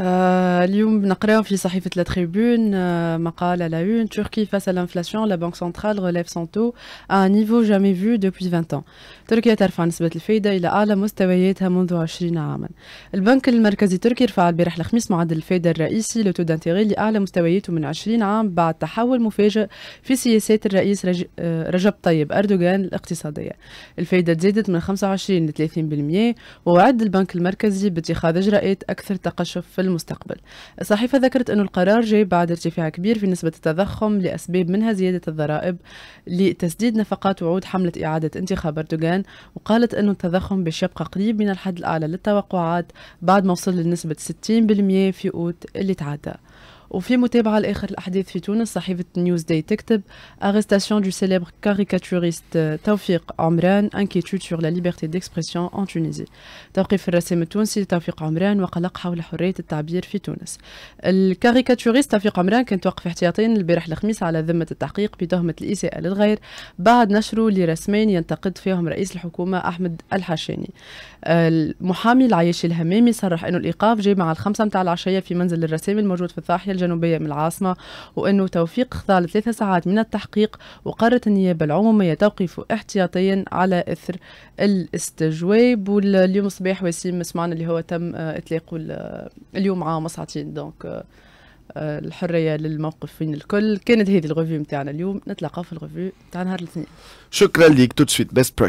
آه، اليوم نقراو في صحيفة لا تريبون مقال على اون تركي فاس لانفلاسيون لا بنك سنترال ريليف سانتو ا نيفو جامي فيو دوبوي 20 ans تركيا ترفع نسبة الفايدة إلى أعلى مستوياتها منذ 20 عاما البنك المركزي التركي رفع البارح الخميس معدل الفايدة الرئيسي تو دانتيغي لأعلى مستوياته من 20 عام بعد تحول مفاجئ في سياسات الرئيس رج... آه، رجب طيب أردوغان الاقتصادية الفايدة تزادت من 25 ل 30% ووعد البنك المركزي باتخاذ إجراءات أكثر تقشف في المستقبل الصحيفة ذكرت أن القرار جاي بعد ارتفاع كبير في نسبة التضخم لأسباب منها زيادة الضرائب لتسديد نفقات وعود حملة إعادة انتخاب أردوغان وقالت أن التضخم باش يبقى قريب من الحد الأعلى للتوقعات بعد ما وصل لنسبة 60% في أوت اللي تعدى وفي متابعة لآخر الأحداث في تونس صحيفة نيوز داي تكتب أغستاسيون دو سيليبر كاريكاتوريست توفيق عمران انكيتود سور لا ليبرتي ديكسبرسيون ان تونيزي توقيف الرسام التونسي توفيق عمران وقلق حول حرية التعبير في تونس الكاريكاتوريست توفيق عمران كان توقف احتياطيا البارح الخميس على ذمة التحقيق بتهمة الإساءة للغير بعد نشره لرسمين ينتقد فيهم رئيس الحكومة أحمد الحشاني المحامي العياشي الهمامي صرح أن الإيقاف جاء مع الخمسة متاع العشية في منزل الرسام الموجود في الضاحية الجنوبية من العاصمة وأنه توفيق خلال ثلاثة ساعات من التحقيق وقررت النيابة العمومية توقيفه احتياطيا على إثر الاستجواب واليوم صباح وسيم سمعنا اللي هو تم آه، إطلاقه آه، اليوم مع مصعتين دونك الحريه للموقفين الكل كانت هذه الغوفي نتاعنا اليوم نتلاقاو في الغوفي نتاع نهار الاثنين شكرا ليك تو سويت بيست